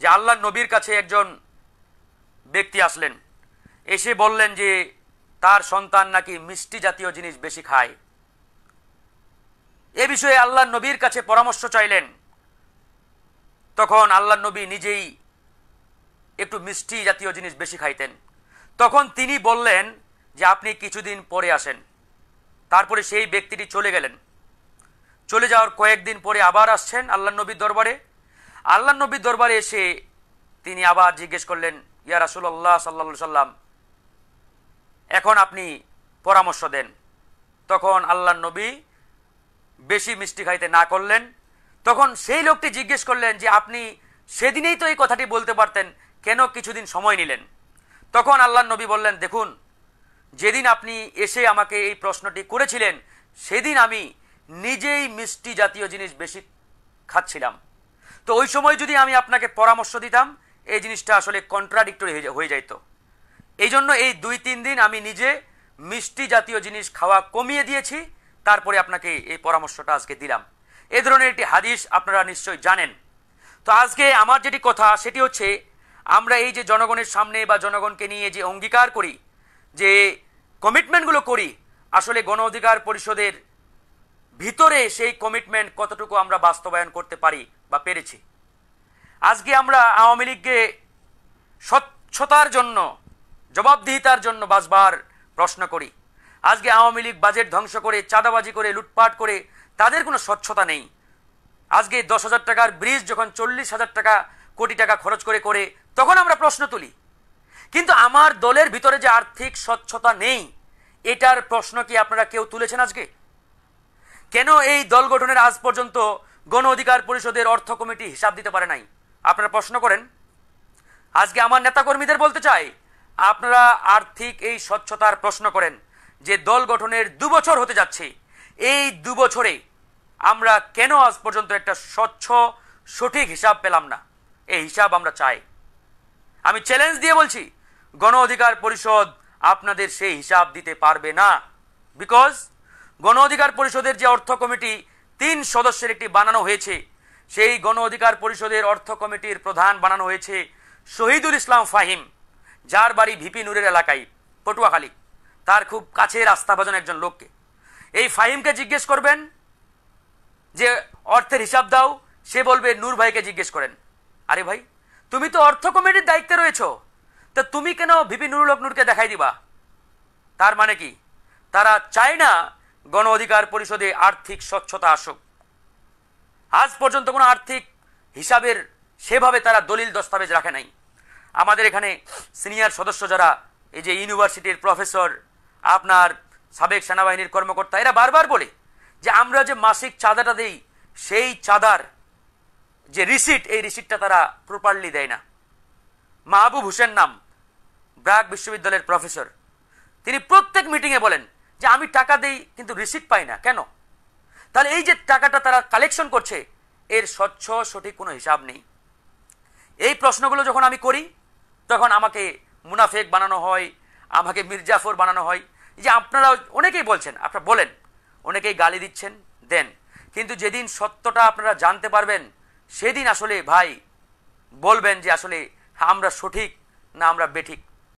যে আল্লাহ নবীর কাছে একজন ব্যক্তি আসলেন এসে বললেন যে তার সন্তান নাকি মিষ্টি জাতীয় জিনিস বেশি খায় এ বিষয়ে আল্লাহ নবীর কাছে পরামর্শ চাইলেন তখন আল্লাহ নবী নিজেই একটু মিষ্টি জাতীয় জিনিস বেশি খাইতেন তখন তিনি বললেন যে আপনি কিছুদিন পরে আসেন তারপরে সেই ব্যক্তিটি চলে গেলেন চলে যাওয়ার কয়েকদিন পরে আবার আসছেন আল্লাহ নবীর দরবারে আল্লাহ নবী দরবারে এসে তিনি আবার জিজ্ঞেস করলেন ইয়া রাসুল্লাহ সাল্লা সাল্লাম এখন আপনি পরামর্শ দেন তখন আল্লাহ নবী বেশি মিষ্টি খাইতে না করলেন তখন সেই লোকটি জিজ্ঞেস করলেন যে আপনি সেদিনেই তো এই কথাটি বলতে পারতেন কেন কিছুদিন সময় নিলেন তখন আল্লাহ নবী বললেন দেখুন যেদিন আপনি এসে আমাকে এই প্রশ্নটি করেছিলেন সেদিন আমি নিজেই মিষ্টি জাতীয় জিনিস বেশি খাচ্ছিলাম তো ওই সময় যদি আমি আপনাকে পরামর্শ দিতাম এই জিনিসটা আসলে কন্ট্রাডিক্টরি হয়ে যাইত এই জন্য এই দুই তিন দিন আমি নিজে মিষ্টি জাতীয় জিনিস খাওয়া কমিয়ে দিয়েছি তারপরে আপনাকে এই পরামর্শটা আজকে দিলাম এ ধরনের একটি হাদিস আপনারা নিশ্চয়ই জানেন তো আজকে আমার যেটি কথা সেটি হচ্ছে আমরা এই যে জনগণের সামনে বা জনগণকে নিয়ে যে অঙ্গীকার করি যে কমিটমেন্টগুলো করি আসলে গণ অধিকার পরিষদের ভিতরে সেই কমিটমেন্ট কতটুকু আমরা বাস্তবায়ন করতে পারি বা পেরেছি আজকে আমরা আওয়ামী লীগকে স্বচ্ছতার জন্য জবাবদিহিতার জন্য বাসবার প্রশ্ন করি আজকে আওয়ামী লীগ বাজেট ধ্বংস করে চাঁদাবাজি করে লুটপাট করে তাদের কোনো স্বচ্ছতা নেই আজকে দশ হাজার টাকার ব্রিজ যখন চল্লিশ হাজার টাকা কোটি টাকা খরচ করে করে তখন আমরা প্রশ্ন তুলি কিন্তু আমার দলের ভিতরে যে আর্থিক স্বচ্ছতা নেই এটার প্রশ্ন কি আপনারা কেউ তুলেছেন আজকে কেন এই দল গঠনের আজ পর্যন্ত গণ অধিকার পরিষদের অর্থ কমিটি হিসাব দিতে পারে নাই আপনারা প্রশ্ন করেন আজকে আমার নেতাকর্মীদের বলতে চাই আপনারা আর্থিক এই স্বচ্ছতার প্রশ্ন করেন যে দল গঠনের দুবছর হতে যাচ্ছে এই দুবছরে আমরা কেন আজ পর্যন্ত একটা স্বচ্ছ সঠিক হিসাব পেলাম না এই হিসাব আমরা চাই আমি চ্যালেঞ্জ দিয়ে বলছি গণ অধিকার পরিষদ আপনাদের সেই হিসাব দিতে পারবে না বিকজ গণ অধিকার পরিষদের যে অর্থ কমিটি তিন সদস্যের একটি বানানো হয়েছে সেই গণ অধিকার পরিষদের অর্থ কমিটির প্রধান বানানো হয়েছে শহীদুল ইসলাম ফাহিম যার বাড়ি ভিপি নুরের এলাকায় পটুয়াখালী তার খুব কাছের আস্থাভাজন একজন লোককে এই ফাহিমকে জিজ্ঞেস করবেন যে অর্থের হিসাব দাও সে বলবে নূর ভাইকে জিজ্ঞেস করেন আরে ভাই তুমি তো অর্থ কমিটির দায়িত্বে রয়েছ তা তুমি কেন ভিপি নুরুল নূরকে দেখাই দিবা তার মানে কি তারা চায় না গণ অধিকার পরিষদে আর্থিক স্বচ্ছতা আসুক আজ পর্যন্ত কোনো আর্থিক হিসাবের সেভাবে তারা দলিল দস্তাবেজ রাখে নাই আমাদের এখানে সিনিয়র সদস্য যারা এই যে ইউনিভার্সিটির প্রফেসর আপনার সাবেক সেনাবাহিনীর কর্মকর্তা এরা বারবার বলে যে আমরা যে মাসিক চাঁদাটা দেই সেই চাঁদার যে রিসিট এই রিসিটটা তারা প্রপারলি দেয় না মাহবুব হোসেন নাম ব্রাক বিশ্ববিদ্যালয়ের প্রফেসর তিনি প্রত্যেক মিটিংয়ে বলেন যে আমি টাকা দেই কিন্তু রিসিপ্ট পাই না কেন তাহলে এই যে টাকাটা তারা কালেকশন করছে এর স্বচ্ছ সঠিক কোনো হিসাব নেই এই প্রশ্নগুলো যখন আমি করি তখন আমাকে মুনাফেক বানানো হয় আমাকে মির্জাফর বানানো হয় যে আপনারা অনেকেই বলছেন আপনারা বলেন অনেকেই গালি দিচ্ছেন দেন কিন্তু যেদিন সত্যটা আপনারা জানতে পারবেন সেদিন আসলে ভাই বলবেন যে আসলে আমরা সঠিক না আমরা বেঠিক